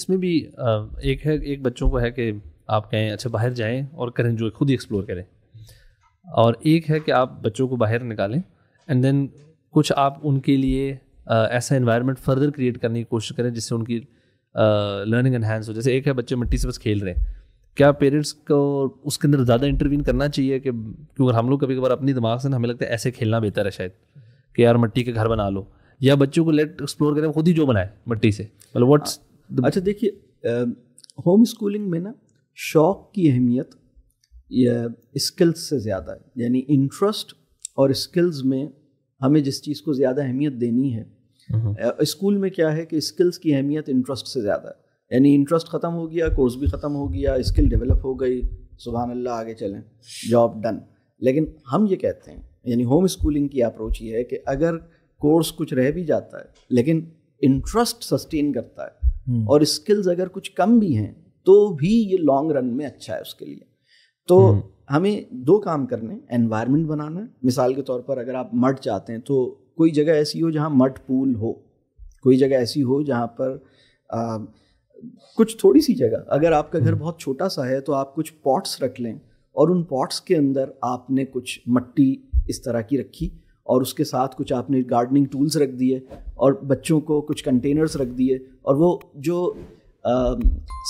इसमें भी एक है एक बच्चों को है कि आप कहें अच्छा बाहर जाएं और करें जो खुद ही एक्सप्लोर करें और एक है कि आप बच्चों को बाहर निकालें एंड देन कुछ आप उनके लिए ऐसा इन्वायरमेंट फर्दर क्रिएट करने की कोशिश करें जिससे उनकी लर्निंग एनहेंस हो जैसे एक है बच्चे मिट्टी से बस खेल रहे हैं क्या पेरेंट्स को उसके अंदर ज़्यादा इंटरवीन करना चाहिए कि क्योंकि हम लोग कभी कभार अपनी दिमाग से ना हमें लगता है ऐसे खेलना बेहतर है शायद कि यार मिट्टी के घर बना लो या बच्चों को लेट एक्सप्लोर करें खुद ही जो बनाए मिट्टी से मतलब व्हाट्स अच्छा देखिए होम स्कूलिंग में ना शौक की अहमियत स्किल्स से ज़्यादा है यानी इंटरेस्ट और स्किल्स में हमें जिस चीज़ को ज़्यादा अहमियत देनी है स्कूल हम्म। में क्या है कि स्किल्स की अहमियत इंटरेस्ट से ज़्यादा है यानी इंटरेस्ट ख़त्म हो गया कोर्स भी ख़त्म हो गया स्किल डेवलप हो गई सुबह अल्लाह आगे चलें जॉब डन लेकिन हम ये कहते हैं यानी होम स्कूलिंग की अप्रोच ये है कि अगर कोर्स कुछ रह भी जाता है लेकिन इंटरेस्ट सस्टेन करता है हम्म। और स्किल्स अगर कुछ कम भी हैं तो भी ये लॉन्ग रन में अच्छा है उसके लिए तो हम्म। हमें दो काम करने एनवायरनमेंट बनाना मिसाल के तौर पर अगर आप मठ चाहते हैं तो कोई जगह ऐसी हो जहाँ मट पूल हो कोई जगह ऐसी हो जहाँ पर आ, कुछ थोड़ी सी जगह अगर आपका घर हम्म। बहुत छोटा सा है तो आप कुछ पॉट्स रख लें और उन पॉट्स के अंदर आपने कुछ मट्टी इस तरह की रखी और उसके साथ कुछ आपने गार्डनिंग टूल्स रख दिए और बच्चों को कुछ कंटेनर्स रख दिए और वो जो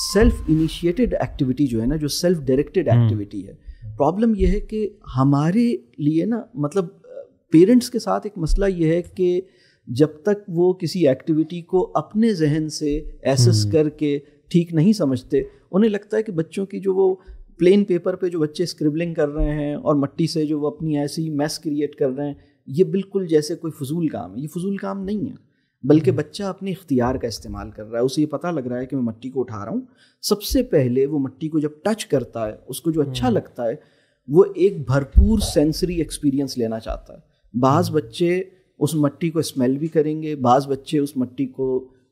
सेल्फ इनिशिएटेड एक्टिविटी जो है ना जो सेल्फ डायरेक्टेड एक्टिविटी है प्रॉब्लम यह है कि हमारे लिए ना मतलब पेरेंट्स के साथ एक मसला यह है कि जब तक वो किसी एक्टिविटी को अपने जहन से एसेस हम्म। करके ठीक नहीं समझते उन्हें लगता है कि बच्चों की जो वो प्लेन पेपर पे जो बच्चे स्क्रिबलिंग कर रहे हैं और मट्टी से जो वो अपनी ऐसी मैस क्रिएट कर रहे हैं ये बिल्कुल जैसे कोई फजूल काम है ये फजूल काम नहीं है बल्कि हम्म। बच्चा अपने इख्तियार का इस्तेमाल कर रहा है उसे ये पता लग रहा है कि मैं मट्टी को उठा रहा हूँ सबसे पहले वो मट्टी को जब टच करता है उसको जो अच्छा हम्म। लगता है वो एक भरपूर सेंसरी एक्सपीरियंस लेना चाहता है बाज़ हम्म। बच्चे उस मट्टी को स्मेल भी करेंगे बाज़ बच्चे उस मट्टी को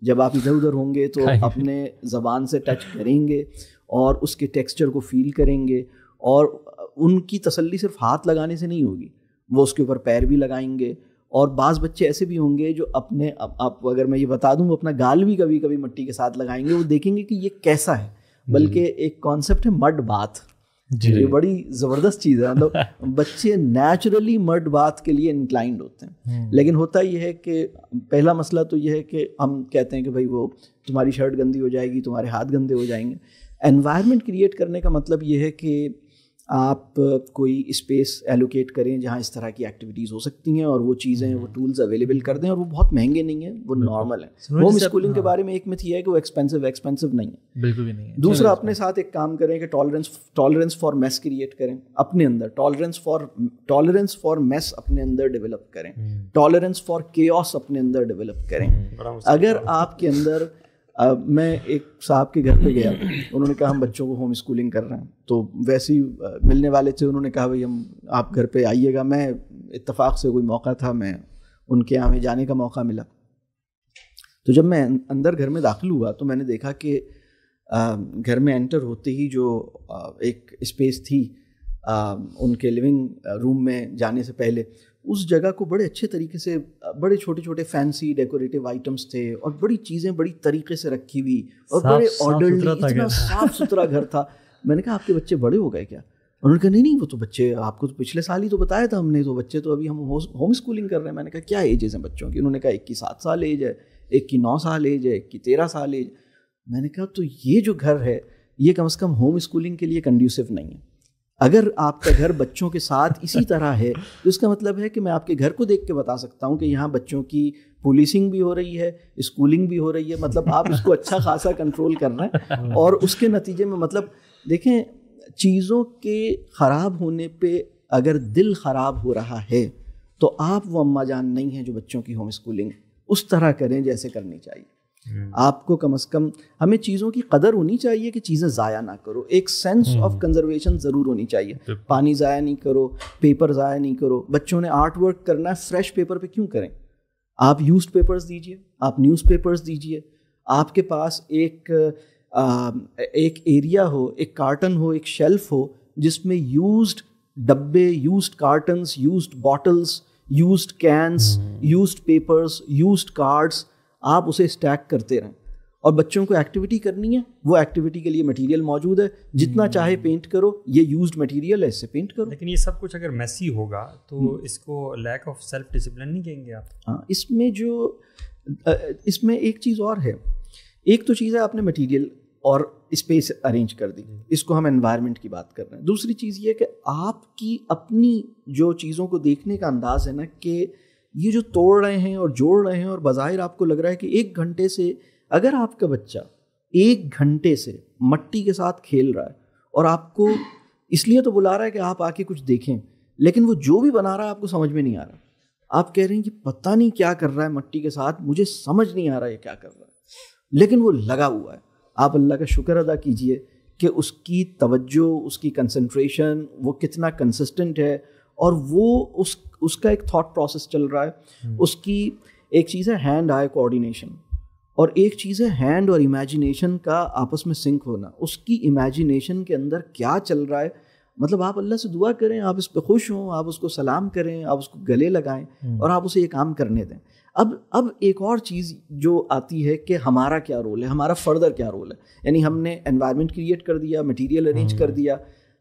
जब आप इधर उधर होंगे तो अपने ज़बान से टच करेंगे और उसके टेक्सचर को फील करेंगे और उनकी तसल्ली सिर्फ हाथ लगाने से नहीं होगी वो उसके ऊपर पैर भी लगाएंगे और बाज़ बच्चे ऐसे भी होंगे जो अपने आप, आप अगर मैं ये बता दूं वो अपना गाल भी कभी कभी मिट्टी के साथ लगाएंगे वो देखेंगे कि ये कैसा है हम्म। बल्कि एक कॉन्सेप्ट है मड बाथ ये बड़ी ज़बरदस्त चीज़ है मतलब बच्चे नेचुरली मड बात के लिए इंक्लाइंड होते हैं हम्म। लेकिन होता यह है कि पहला मसला तो यह है कि हम कहते हैं कि भाई वो तुम्हारी शर्ट गंदी हो जाएगी तुम्हारे हाथ गंदे हो जाएंगे एनवायरनमेंट क्रिएट करने का मतलब यह है कि आप कोई स्पेस एलोकेट करें जहाँ इस तरह की एक्टिविटीज़ हो सकती हैं और वो चीज़ें वो टूल्स हम्म। अवेलेबल कर दें और वो बहुत महंगे नहीं है वो नॉर्मल है होम स्कूलिंग हाँ। के बारे में एक मिथ यह है कि वो एक्सपेंसिव एक्सपेंसिव नहीं है बिल्कुल भी नहीं है दूसरा अपने साथ एक काम करें कि tolerance tolerance for mass create करें अपने अंदर tolerance for tolerance for mass अपने अंदर डेवलप करें टॉलरेंस फॉर के अपने अंदर डेवलप करें हम्म। अगर आपके अंदर अब मैं एक साहब के घर पे गया उन्होंने कहा हम बच्चों को होम स्कूलिंग कर रहे हैं तो वैसे ही मिलने वाले थे उन्होंने कहा भाई हम आप घर पे आइएगा मैं इत्तेफाक से कोई मौका था मैं उनके यहाँ में जाने का मौका मिला तो जब मैं अं, अंदर घर में दाखिल हुआ तो मैंने देखा कि घर में एंटर होते ही जो एक स्पेस थी उनके लिविंग रूम में जाने से पहले उस जगह को बड़े अच्छे तरीके से बड़े छोटे छोटे फैंसी डेकोरेटिव आइटम्स थे और बड़ी चीज़ें बड़ी तरीके से रखी हुई और बड़े ऑर्डरली साफ सुथरा घर था मैंने कहा आपके बच्चे बड़े हो गए क्या उन्होंने कहा नहीं नहीं वो तो बच्चे आपको तो पिछले साल ही तो बताया था हमने तो बच्चे तो अभी हम होम स्कूलिंग कर रहे हैं मैंने कहा क्या एजेस हैं बच्चों की उन्होंने कहा एक की सात साल एज है एक की नौ साल एज है एक की तेरह साल एज मैंने कहा तो ये जो घर है ये कम से कम होम स्कूलिंग के लिए कंड्यूसिव नहीं है अगर आपका घर बच्चों के साथ इसी तरह है तो इसका मतलब है कि मैं आपके घर को देख के बता सकता हूँ कि यहाँ बच्चों की पुलिसिंग भी हो रही है स्कूलिंग भी हो रही है मतलब आप इसको अच्छा खासा कंट्रोल कर रहे हैं और उसके नतीजे में मतलब देखें चीज़ों के ख़राब होने पे अगर दिल ख़राब हो रहा है तो आप वो अम्मा जान नहीं हैं जो बच्चों की होम स्कूलिंग उस तरह करें जैसे करनी चाहिए हम्म। आपको कम से कम हमें चीज़ों की कदर होनी चाहिए कि चीज़ें ज़ाया ना करो एक सेंस ऑफ कंजर्वेशन ज़रूर होनी चाहिए पानी ज़ाया नहीं करो पेपर ज़ाया नहीं करो बच्चों ने आर्ट वर्क करना है फ्रेश पेपर पे क्यों करें आप यूज पेपर्स दीजिए आप न्यूज़ पेपर्स दीजिए आपके पास एक आ, एक एरिया हो एक कार्टन हो एक शेल्फ हो जिसमें यूज्ड डब्बे used cartons used bottles used cans used papers used cards आप उसे स्टैक करते रहें और बच्चों को एक्टिविटी करनी है वो एक्टिविटी के लिए मटेरियल मौजूद है जितना hmm. चाहे पेंट करो ये यूज्ड मटेरियल है इससे पेंट करो लेकिन ये सब कुछ अगर मैसी होगा तो hmm. इसको लैक ऑफ सेल्फ डिसिप्लिन नहीं कहेंगे आप हाँ इसमें जो इसमें एक चीज़ और है एक तो चीज़ है आपने मटेरियल और स्पेस अरेंज कर दी hmm. इसको हम एनवायरनमेंट की बात कर रहे हैं दूसरी चीज़ ये कि आपकी अपनी जो चीज़ों को देखने का अंदाज है ना कि ये जो तोड़ रहे हैं और जोड़ रहे हैं और बाहिर आपको लग रहा है कि एक घंटे से अगर आपका बच्चा एक घंटे से मट्टी के साथ खेल रहा है और आपको इसलिए तो बुला रहा है कि आप आके कुछ देखें लेकिन वो जो भी बना रहा है आपको समझ में नहीं आ रहा आप कह रहे हैं कि पता नहीं क्या कर रहा है मट्टी के साथ मुझे समझ नहीं आ रहा है क्या कर रहा है लेकिन वो लगा हुआ है आप अल्लाह का शुक्र अदा कीजिए कि उसकी तवज्जो उसकी कंसंट्रेशन वो कितना कंसिस्टेंट है और वो उस उसका एक थॉट प्रोसेस चल रहा है हम्म। उसकी एक चीज़ है हैंड आई कोऑर्डिनेशन और एक चीज़ है हैंड और इमेजिनेशन का आपस में सिंक होना उसकी इमेजिनेशन के अंदर क्या चल रहा है मतलब आप अल्लाह से दुआ करें आप इस पर खुश हों आप उसको सलाम करें आप उसको गले लगाएं हम्म। और आप उसे ये काम करने दें अब अब एक और चीज़ जो आती है कि हमारा क्या रोल है हमारा फर्दर क्या रोल है यानी हमने एनवायरनमेंट क्रिएट कर दिया मटेरियल हम्म। अरेंज कर दिया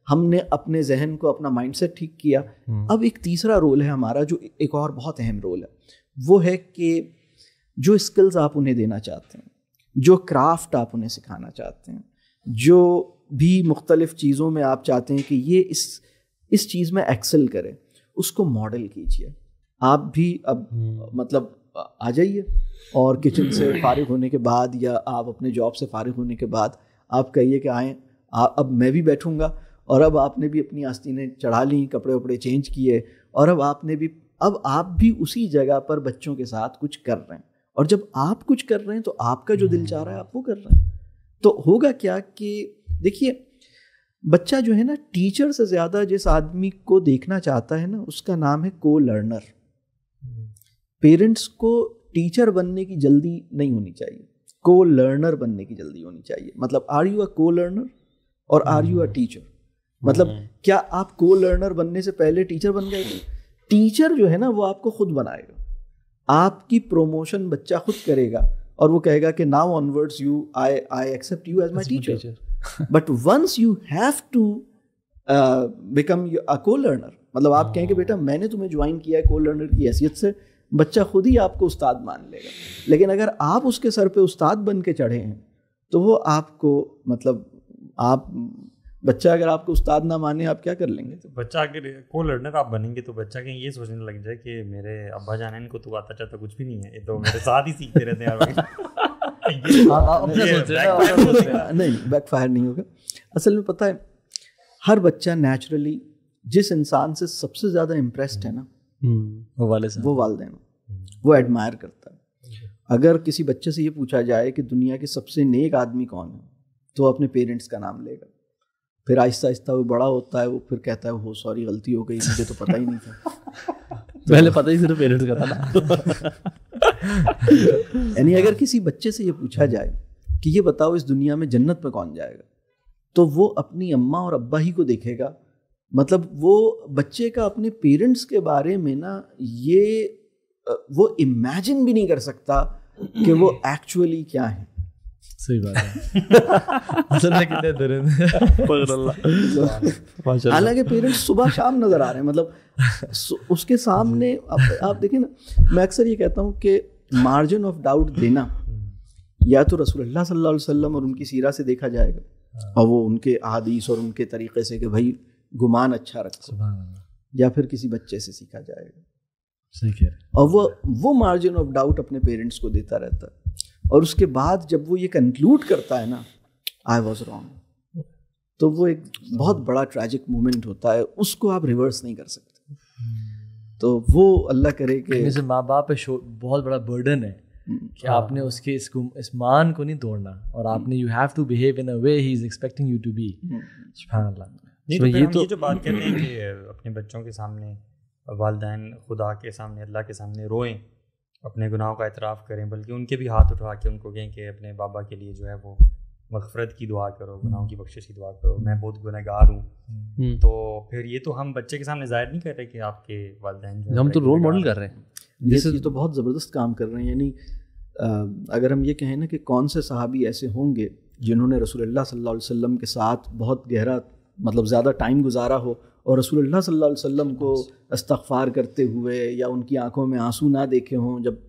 हमने अपने जहन को अपना माइंडसेट ठीक किया हम्म। अब एक तीसरा रोल है हमारा जो एक और बहुत अहम रोल है वो है कि जो स्किल्स आप उन्हें देना चाहते हैं जो क्राफ्ट आप उन्हें सिखाना चाहते हैं जो भी मुख्तलिफ चीज़ों में आप चाहते हैं कि ये इस इस चीज़ में एक्सेल करें उसको मॉडल कीजिए आप भी अब हम्म। मतलब आ जाइए और किचन से फारिग होने के बाद या आप अपने जॉब से फारिग होने के बाद आप कहिए कि आएँ अब मैं भी बैठूंगा और अब आपने भी अपनी आस्तीनें चढ़ा ली कपड़े वपड़े चेंज किए और अब आपने भी अब आप भी उसी जगह पर बच्चों के साथ कुछ कर रहे हैं और जब आप कुछ कर रहे हैं तो आपका जो दिल चाह रहा है आप वो कर रहे हैं तो होगा क्या कि देखिए बच्चा जो है ना टीचर से ज़्यादा जिस आदमी को देखना चाहता है ना उसका नाम है को लर्नर पेरेंट्स को टीचर बनने की जल्दी नहीं होनी चाहिए को लर्नर बनने की जल्दी होनी चाहिए मतलब are you a co learner और आर यू अ टीचर मतलब हम्म। क्या आप को लर्नर बनने से पहले टीचर बन गए थे टीचर जो है ना वो आपको खुद बनाएगा आपकी प्रोमोशन बच्चा खुद करेगा और वो कहेगा कि now onwards you I I accept you as my teacher but once you have to become a co learner मतलब आप कहें कि बेटा हाँ। मैंने तुम्हें ज्वाइन किया है को लर्नर की हैसियत से बच्चा खुद ही आपको उस्ताद मान लेगा लेकिन अगर आप उसके सर पे उस्ताद बन के चढ़े हैं तो वो आपको मतलब आप बच्चा अगर आपको उस्ताद ना माने आप क्या कर लेंगे तो बच्चा अगर को लर्नर आप बनेंगे तो बच्चा कहीं ये सोचने लग जाए कि मेरे अब्बा जान इनको तो आता चाहता कुछ भी नहीं है ये तो मेरे साथ ही सीखते रहते हैं नहीं बैक फायर नहीं होगा असल में पता है हर बच्चा नेचुरली जिस इंसान से सबसे ज़्यादा इम्प्रेस्ड है ना हम्म, वो वाले वो वालदेन हम्म। वो एडमायर करता है अगर किसी बच्चे से ये पूछा जाए कि दुनिया के सबसे नेक आदमी कौन है तो अपने पेरेंट्स का नाम लेगा फिर आहिस्ता आहिस्ता वो बड़ा होता है वो फिर कहता है हो सॉरी गलती हो गई मुझे तो पता ही नहीं था पहले पता ही सिर्फ पेरेंट्स का था यानी अगर किसी बच्चे से ये पूछा हाँ। जाए कि ये बताओ इस दुनिया में जन्नत में कौन जाएगा तो वो अपनी अम्मा और अब्बा ही को देखेगा मतलब वो बच्चे का अपने पेरेंट्स के बारे में ना ये वो इमेजिन भी नहीं कर सकता कि वो एक्चुअली क्या है सही बात है कितने दरिंदे हालांकि पेरेंट्स सुबह शाम नज़र आ रहे हैं मतलब उसके सामने आप, आप देखें ना मैं अक्सर ये कहता हूँ कि मार्जिन ऑफ डाउट देना या तो रसूल सल्लल्लाहु अलैहि वसल्लम और उनकी सीरा से देखा जाएगा हाँ। और वो उनके अहादीस और उनके तरीके से कि भाई गुमान अच्छा रखो या फिर किसी बच्चे से सीखा जाएगा सही कह रहे और वो वो मार्जिन ऑफ डाउट अपने पेरेंट्स को देता रहता है और उसके बाद जब वो ये कंक्लूड करता है ना आई वॉज रॉन्ग तो वो एक बहुत बड़ा ट्रैजिक मोमेंट होता है उसको आप रिवर्स नहीं कर सकते तो वो अल्लाह करे कि जैसे माँ बाप पे बहुत बड़ा बर्डन है हम्म, कि आपने हाँ। उसके इस इस मान को नहीं तोड़ना और हम्म। आपने you have to behave in a way he is expecting you to be सुभान नहीं तो, तो ये तो जो बात कहते हैं कि अपने बच्चों के सामने वालदे खुदा के सामने अल्लाह के सामने रोएं अपने गुनाहों का इतराफ़ करें बल्कि उनके भी हाथ उठा के उनको कहें कि अपने बाबा के लिए जो है वो मगफरत की दुआ करो हम्म। गुनाहों की बख्शिश की दुआ करो मैं बहुत गुनहगार हूँ हम्म। तो फिर ये तो हम बच्चे के सामने जाहिर नहीं कर रहे कि आपके वालदेन हम तो रोल मॉडल कर रहे हैं जैसे तो बहुत ज़बरदस्त काम कर रहे हैं यानी अगर हम ये कहें ना कि कौन से सहाबी ऐसे होंगे जिन्होंने रसूल सल्लल्लाहु अलैहि वसल्लम के साथ बहुत गहरा मतलब ज़्यादा टाइम गुजारा हो और रसूल सल्ला वसल्लम को इस्तफ़ार करते हुए या उनकी आंखों में आंसू ना देखे हों जब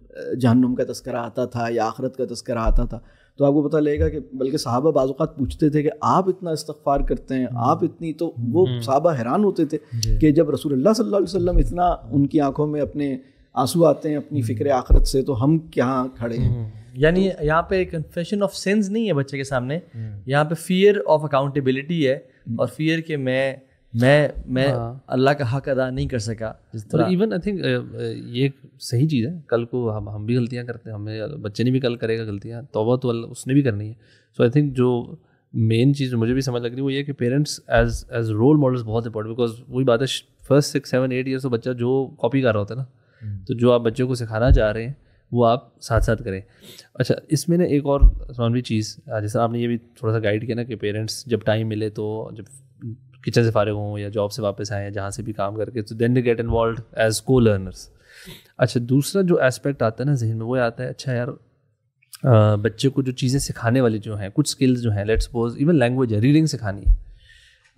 जहन्नुम का तस्करा आता था या आखरत का तस्करा आता था तो आपको पता लगेगा कि बल्कि साहबा बाजुकात पूछते थे कि आप इतना इस्तफ़ार करते हैं हम्म। आप इतनी तो वो हम्म। साहबा हैरान होते थे कि जब रसूल अलैहि वसल्लम इतना उनकी आंखों में अपने आंसू आते हैं अपनी हम्म। फ़िक्र आखरत से तो हम क्या खड़े हैं यानी तो, यहाँ पे कन्फेशन ऑफ सेंस नहीं है बच्चे के सामने यहाँ पे फियर ऑफ अकाउंटेबिलिटी है और फियर के मैं मैं मैं हाँ। अल्लाह का हक अदा नहीं कर सका और इवन आई थिंक ये सही चीज़ है कल को हम हम भी गलतियाँ करते हैं हमें बच्चे ने भी कल करेगा गलतियाँ तोबा तो उसने भी करनी है सो आई थिंक जो मेन चीज़ मुझे भी समझ लग रही है वो ये कि parents as as role models बहुत इंपॉर्टेंट बिकॉज वही बात है first six seven eight years तो बच्चा जो कॉपी कर रहा होता है ना हम्म। तो जो आप बच्चों को सिखाना चाह रहे हैं वो आप साथ साथ करें अच्छा इसमें ना एक और भी चीज़ जैसा आपने ये भी थोड़ा सा गाइड किया ना कि पेरेंट्स जब टाइम मिले तो जब किचन से फारे हों या जॉब से वापस आए या जहाँ से भी काम करके तो then get involve as co learners अच्छा दूसरा जो एस्पेक्ट आता है ना जहन में वो आता है अच्छा यार बच्चे को जो चीज़ें सिखाने वाली जो हैं कुछ स्किल्स जो हैं लेट्स सपोज इवन लैंग्वेज है रीडिंग सिखानी है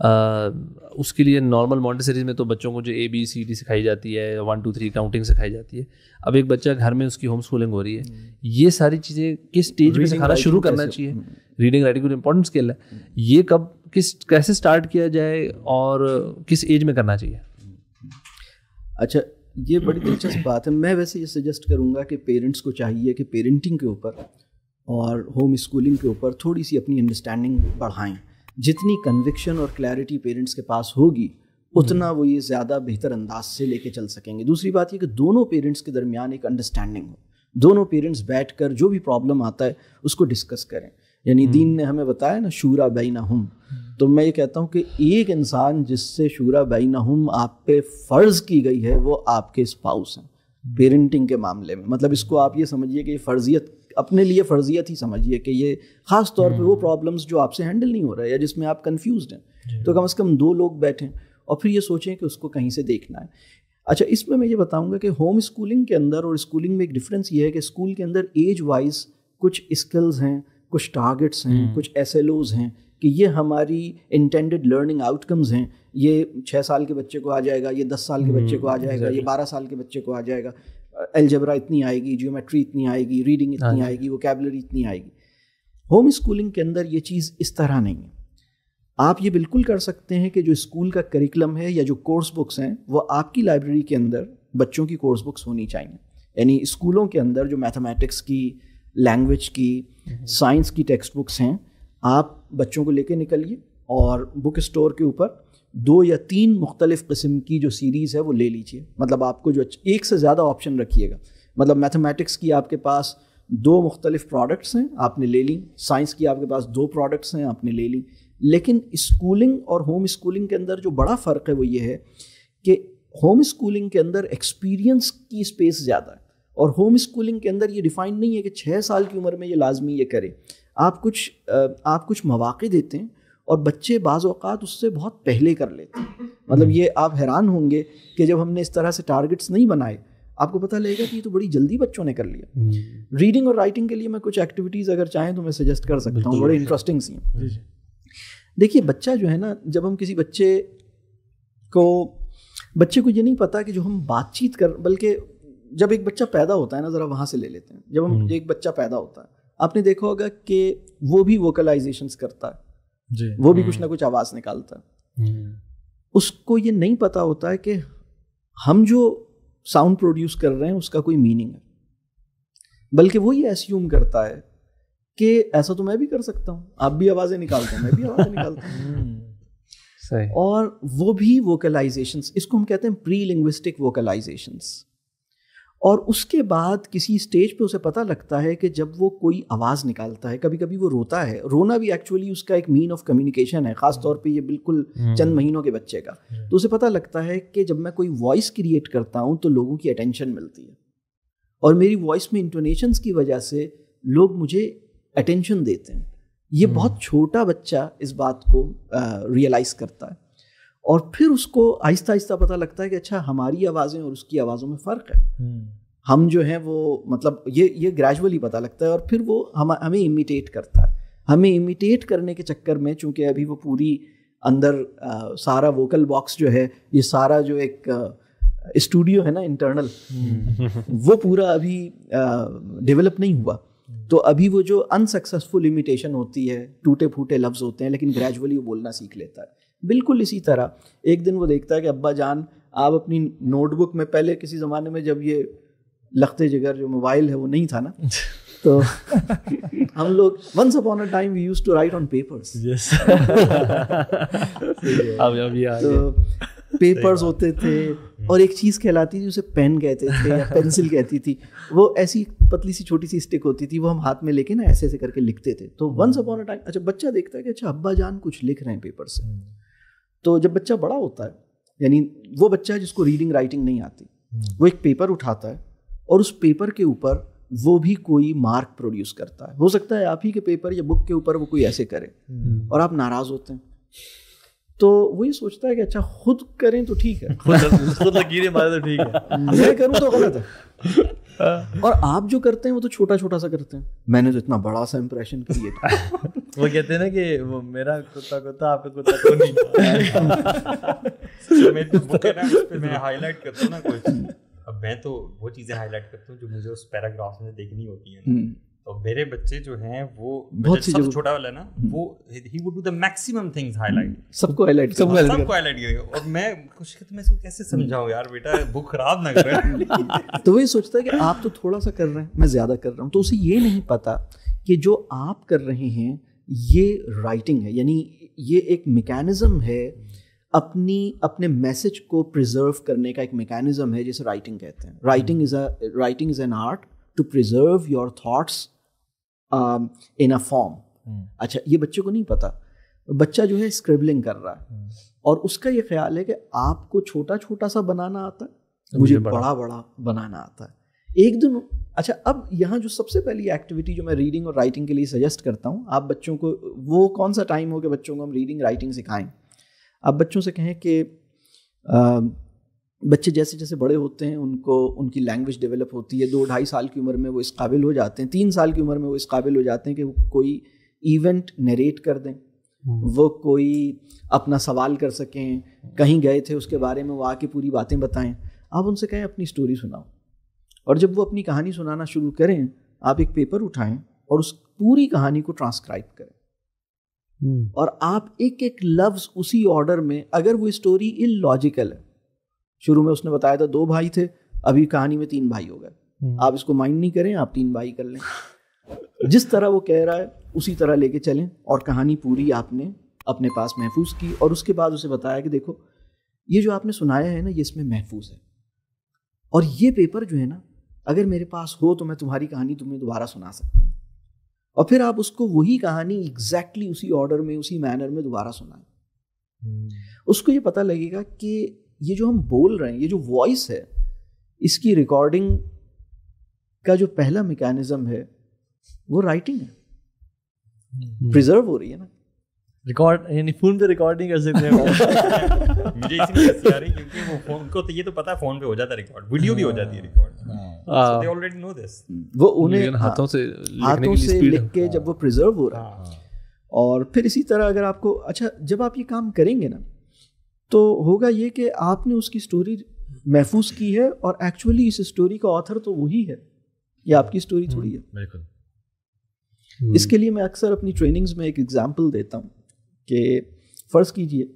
आ, उसके लिए नॉर्मल मॉन्टेसरीज में तो बच्चों को जो ए बी सी डी सिखाई जाती है वन टू थ्री काउंटिंग सिखाई जाती है अब एक बच्चा घर में उसकी होम स्कूलिंग हो रही है हम्म। ये सारी चीज़ें किस स्टेज पे सिखाना शुरू करना चाहिए रीडिंग राइटिंग इंपॉर्टेंट स्किल है ये कब किस कैसे स्टार्ट किया जाए और किस एज में करना चाहिए अच्छा ये बड़ी दिलचस्प बात है मैं वैसे ये सजेस्ट करूँगा कि पेरेंट्स को चाहिए कि पेरेंटिंग के ऊपर और होम स्कूलिंग के ऊपर थोड़ी सी अपनी अंडरस्टैंडिंग बढ़ाएं जितनी कन्विक्शन और क्लैरिटी पेरेंट्स के पास होगी उतना हम्म। वो ये ज़्यादा बेहतर अंदाज से लेके चल सकेंगे दूसरी बात ये कि दोनों पेरेंट्स के दरमियान एक अंडरस्टैंडिंग हो दोनों पेरेंट्स बैठ कर जो भी प्रॉब्लम आता है उसको डिस्कस करें यानी हम्म। दीन ने हमें बताया ना शूरा बई ना हम तो मैं ये कहता हूँ कि एक इंसान जिससे शूरा बई ना हम आप पे फ़र्ज़ की गई है वो आपके स्पाउस हैं पेरेंटिंग के मामले में मतलब इसको आप ये समझिए कि ये फ़र्जियत अपने लिए फ़र्जियत ही समझिए कि ये ख़ास तौर पे वो प्रॉब्लम्स हम्म। जो आपसे हैंडल नहीं हो रहा है या जिसमें आप कंफ्यूज हैं तो कम से कम दो लोग बैठें और फिर ये सोचें कि उसको कहीं से देखना है अच्छा इसमें मैं ये बताऊंगा कि होम स्कूलिंग के अंदर और स्कूलिंग में एक डिफरेंस ये है कि स्कूल के अंदर एज वाइज कुछ स्किल्स हैं कुछ टारगेट्स हैं हम्म। कुछ एस हैं कि ये हमारी इंटेंडेड लर्निंग आउटकम्स हैं ये छः साल के बच्चे को आ जाएगा ये दस साल के बच्चे को आ हम्म, जाएगा ये बारह साल के बच्चे को आ जाएगा एल्जबरा इतनी आएगी जियोमेट्री इतनी आएगी रीडिंग हाँ इतनी आएगी वो कैबलरी इतनी आएगी होम स्कूलिंग के अंदर ये चीज़ इस तरह नहीं है आप ये बिल्कुल कर सकते हैं कि जो स्कूल का करिकुलम है या जो कोर्स बुक्स हैं वो आपकी लाइब्रेरी के अंदर बच्चों की कोर्स बुक्स होनी चाहिए यानी स्कूलों के अंदर जो मैथमेटिक्स की लैंग्वेज की साइंस mm-hmm. की टेक्स्ट बुक्स हैं आप बच्चों को लेके निकलिए और बुक स्टोर के ऊपर दो या तीन मुख्तलिफ़ किस्म की जो सीरीज़ है वो ले लीजिए मतलब आपको जो एक से ज़्यादा ऑप्शन रखिएगा मतलब मैथमेटिक्स की आपके पास दो मुख्तलिफ प्रोडक्ट्स हैं आपने ले ली साइंस की आपके पास दो प्रोडक्ट्स हैं आपने ले ली लेकिन स्कूलिंग और होम स्कूलिंग के अंदर जो बड़ा फ़र्क है वो ये है कि होम स्कूलिंग के अंदर एक्सपीरियंस की स्पेस ज़्यादा है और होम स्कूलिंग के अंदर ये डिफ़ाइन नहीं है कि छः साल की उम्र में ये लाजमी ये करें आप कुछ आप कुछ मौाक़े देते हैं और बच्चे बाज़ात उससे बहुत पहले कर लेते हैं मतलब हम्म। ये आप हैरान होंगे कि जब हमने इस तरह से टारगेट्स नहीं बनाए आपको पता लगेगा कि ये तो बड़ी जल्दी बच्चों ने कर लिया रीडिंग हम्म। और राइटिंग के लिए मैं कुछ एक्टिविटीज़ अगर चाहें तो मैं सजेस्ट कर सकता हूँ बड़े इंटरेस्टिंग सी देखिए बच्चा जो है ना जब हम किसी बच्चे को बच्चे को ये नहीं पता कि जो हम बातचीत कर बल्कि जब एक बच्चा पैदा होता है ना ज़रा वहाँ से ले लेते हैं जब हम हम्म। एक बच्चा पैदा होता है आपने देखा होगा कि वो भी वोकलाइजेशन करता है जी वो भी कुछ हम्म। ना कुछ आवाज़ निकालता है हम्म। उसको ये नहीं पता होता है कि हम जो साउंड प्रोड्यूस कर रहे हैं उसका कोई मीनिंग है बल्कि वो ये एस्यूम करता है कि ऐसा तो मैं भी कर सकता हूँ आप भी आवाज़ें निकालते हैं मैं भी आवाज़ें निकालता हूँ और वो भी वोकलाइजेशंस इसको हम कहते हैं प्री लिंग्विस्टिक वोकलाइजेशंस और उसके बाद किसी स्टेज पे उसे पता लगता है कि जब वो कोई आवाज़ निकालता है कभी कभी वो रोता है रोना भी एक्चुअली उसका एक मीन ऑफ कम्युनिकेशन है ख़ास तौर पे ये बिल्कुल हम्म। चंद महीनों के बच्चे का हम्म। तो उसे पता लगता है कि जब मैं कोई वॉइस क्रिएट करता हूँ तो लोगों की अटेंशन मिलती है और मेरी वॉइस में इंटोनेशंस की वजह से लोग मुझे अटेंशन देते हैं ये हम्म। बहुत छोटा बच्चा इस बात को रियलाइज़ करता है और फिर उसको आहिस्ता आहिस्ता पता लगता है कि अच्छा हमारी आवाज़ें और उसकी आवाज़ों में फ़र्क है हम्म। हम जो हैं वो मतलब ये ये ग्रेजुअली पता लगता है और फिर वो हम हमें इमिटेट करता है हमें इमिटेट करने के चक्कर में चूँकि अभी वो पूरी अंदर आ, सारा वोकल बॉक्स जो है ये सारा जो एक स्टूडियो है ना इंटरनल हम्म। वो पूरा अभी डेवलप नहीं हुआ हम्म। तो अभी वो जो अनसक्सेसफुल इमिटेशन होती है टूटे फूटे लफ्ज़ होते हैं लेकिन ग्रेजुअली वो बोलना सीख लेता है बिल्कुल इसी तरह एक दिन वो देखता है कि अब्बा जान आप अपनी नोटबुक में पहले किसी ज़माने में जब ये लखते जिगर जो मोबाइल है वो नहीं था ना तो हम लोग once upon a time we use to write on papers तो पेपर्स होते थे हम्म। और एक चीज़ कहलाती थी उसे पेन कहते थे या पेंसिल कहती थी वो ऐसी पतली सी छोटी सी स्टिक होती थी वो हम हाथ में लेके ना ऐसे ऐसे करके लिखते थे तो वंस अपॉन अ टाइम अच्छा बच्चा देखता है कि अच्छा अब्बा जान कुछ लिख रहे हैं पेपर से हम्म। तो जब बच्चा बड़ा होता है यानी वो बच्चा है जिसको रीडिंग राइटिंग नहीं आती वो एक पेपर उठाता है और उस पेपर के ऊपर वो भी कोई मार्क प्रोड्यूस करता है हो सकता है आप ही के पेपर या बुक के ऊपर वो कोई ऐसे करे हम्म। और आप नाराज होते हैं तो वो ये सोचता है कि अच्छा खुद करें तो ठीक है खुद लकीरें मारे तो ठीक है मैं करूं तो गलत है हाँ। और आप जो करते हैं वो तो छोटा छोटा सा करते हैं मैंने तो इतना बड़ा सा इंप्रेशन क्रिएट वो कहते हैं ना कि वो मेरा कुत्ता कुत्ता आपका कुत्ता तो नहीं तो मैं तो बुक है ना मैं हाईलाइट करता हूँ ना कुछ अब मैं तो वो चीज़ें हाईलाइट करता हूँ जो मुझे उस पैराग्राफ में देखनी होती है हम्म। तो मेरे बच्चे जो हैं वो बहुत मतलब सब छोटा वाला ना हम्म। वो he would do the maximum things highlight सबको हाईलाइट सबको हाईलाइट करेगा और मैं कुछ तो मैं इसको कैसे समझाऊं यार बेटा बुक खराब ना कर तो वही सोचता है कि आप तो थोड़ा सा कर रहे हैं मैं ज्यादा कर रहा हूं तो उसे ये नहीं पता कि जो आप कर रहे हैं ये राइटिंग है यानी ये एक मेकैनिज़्म है अपनी अपने मैसेज को प्रिजर्व करने का एक मेकैनिज़्म है जिसे राइटिंग कहते हैं writing is a writing is an art to preserve your thoughts in a form अच्छा ये बच्चे को नहीं पता बच्चा जो है स्क्रिबलिंग कर रहा है hmm. और उसका ये ख्याल है कि आपको छोटा छोटा सा बनाना आता है मुझे बड़ा बड़ा बनाना आता है एक दिन अच्छा अब यहाँ जो सबसे पहली एक्टिविटी जो मैं रीडिंग और राइटिंग के लिए सजेस्ट करता हूँ आप बच्चों को वो कौन सा टाइम हो कि बच्चों को हम रीडिंग राइटिंग सिखाएं आप बच्चों से कहें कि बच्चे जैसे जैसे बड़े होते हैं उनको उनकी लैंग्वेज डेवलप होती है दो ढाई साल की उम्र में वो इस काबिल हो जाते हैं तीन साल की उम्र में वो इस काबिल हो जाते हैं कि वो कोई इवेंट नरेट कर दें हम्म। वो कोई अपना सवाल कर सकें कहीं गए थे उसके बारे में वो आके पूरी बातें बताएं आप उनसे कहें अपनी स्टोरी सुनाओ और जब वो अपनी कहानी सुनाना शुरू करें आप एक पेपर उठाएं और उस पूरी कहानी को ट्रांसक्राइब करें हम्म। और आप एक एक लफ्ज उसी ऑर्डर में अगर वो स्टोरी लॉजिकल है शुरू में उसने बताया था दो भाई थे अभी कहानी में तीन भाई हो गए हम्म। आप इसको माइंड नहीं करें आप तीन भाई कर लें जिस तरह वो कह रहा है उसी तरह लेके चलें और कहानी पूरी आपने अपने पास महफूज की और उसके बाद उसे बताया कि देखो ये जो आपने सुनाया है ना ये इसमें महफूज है और ये पेपर जो है ना अगर मेरे पास हो तो मैं तुम्हारी कहानी तुम्हें दोबारा सुना सकता हूँ और फिर आप उसको वही कहानी एग्जैक्टली exactly उसी ऑर्डर में उसी मैनर में दोबारा सुनाए hmm. हम्म। उसको ये पता लगेगा कि ये जो हम बोल रहे हैं ये जो वॉइस है इसकी रिकॉर्डिंग का जो पहला मैकेनिज्म है वो राइटिंग है प्रिजर्व हम्म। hmm. हो रही है ना रिकॉर्ड यानी फोन पे रिकॉर्डिंग कर सकते हैं मुझे इसलिए क्योंकि वो फोन को तो ये तो पता है फोन पे हो जाता है रिकॉर्ड वीडियो भी हो जाती है रिकॉर्ड Ah. वो उन्हें हाँ, हाथों से हाथों से लिख के हाँ। जब वो प्रिजर्व हो रहा हाँ। और फिर इसी तरह अगर आपको अच्छा जब आप ये काम करेंगे ना तो होगा ये कि आपने उसकी स्टोरी महफूज की है और एक्चुअली इस स्टोरी का ऑथर तो वही है ये आपकी स्टोरी हम्म, थोड़ी है हम्म। इसके लिए मैं अक्सर अपनी ट्रेनिंग्स में एक एग्जांपल देता हूँ कि फ़र्ज़ कीजिए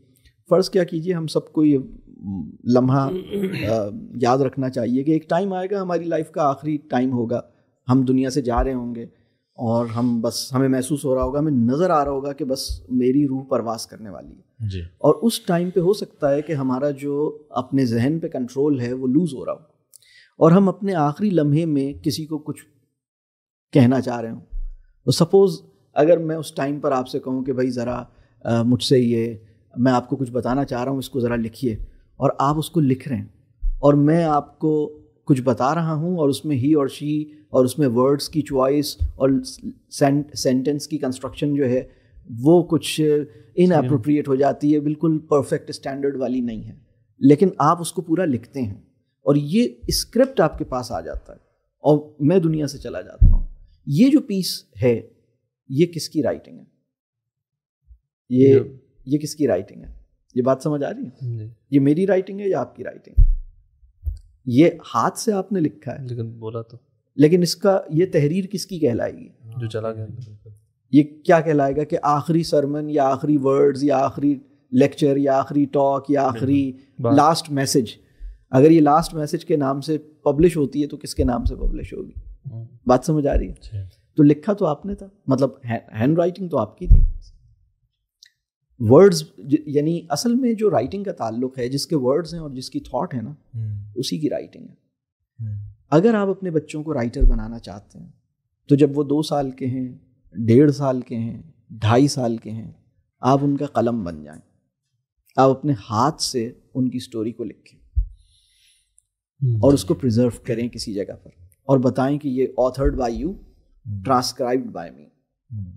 फ़र्ज़ क्या कीजिए हम सबको ये लम्हा हम्म, हम्म। याद रखना चाहिए कि एक टाइम आएगा हमारी लाइफ का आखिरी टाइम होगा हम दुनिया से जा रहे होंगे और हम बस हमें महसूस हो रहा होगा हमें नज़र आ रहा होगा कि बस मेरी रूह परवास करने वाली है जी। और उस टाइम पे हो सकता है कि हमारा जो अपने जहन पे कंट्रोल है वो लूज़ हो रहा हो और हम अपने आखिरी लम्हे में किसी को कुछ कहना चाह रहे हों तो सपोज़ अगर मैं उस टाइम पर आपसे कहूँ कि भाई ज़रा मुझसे ये मैं आपको कुछ बताना चाह रहा हूँ इसको ज़रा लिखिए और आप उसको लिख रहे हैं और मैं आपको कुछ बता रहा हूँ और उसमें ही और शी और उसमें वर्ड्स की चॉइस और सेंटेंस की कंस्ट्रक्शन जो है वो कुछ इनप्रोप्रिएट हो जाती है बिल्कुल परफेक्ट स्टैंडर्ड वाली नहीं है लेकिन आप उसको पूरा लिखते हैं और ये स्क्रिप्ट आपके पास आ जाता है और मैं दुनिया से चला जाता हूँ ये जो पीस है ये किसकी राइटिंग है ये ये किसकी राइटिंग है ये बात समझ आ रही है ये मेरी राइटिंग है या आपकी राइटिंग है ये हाथ से आपने लिखा है लेकिन बोला तो लेकिन इसका ये तहरीर किसकी कहलाएगी हाँ, जो चला गया ये क्या कहलाएगा कि आखिरी सरमन या आखिरी वर्ड्स या आखिरी लेक्चर या आखिरी टॉक या आखिरी लास्ट मैसेज अगर ये लास्ट मैसेज के नाम से पब्लिश होती है तो किसके नाम से पब्लिश होगी हाँ। बात समझ आ रही है तो लिखा तो आपने था मतलब हैंड राइटिंग तो आपकी थी वर्ड्स यानी असल में जो राइटिंग का ताल्लुक है जिसके वर्ड्स हैं और जिसकी थॉट है ना हम्म। उसी की राइटिंग है हम्म। अगर आप अपने बच्चों को राइटर बनाना चाहते हैं तो जब वो दो साल के हैं डेढ़ साल के हैं ढाई साल के हैं आप उनका कलम बन जाएं आप अपने हाथ से उनकी स्टोरी को लिखें और हम्म। उसको प्रिजर्व करें किसी जगह पर और बताएं कि ये authored by you transcribed by me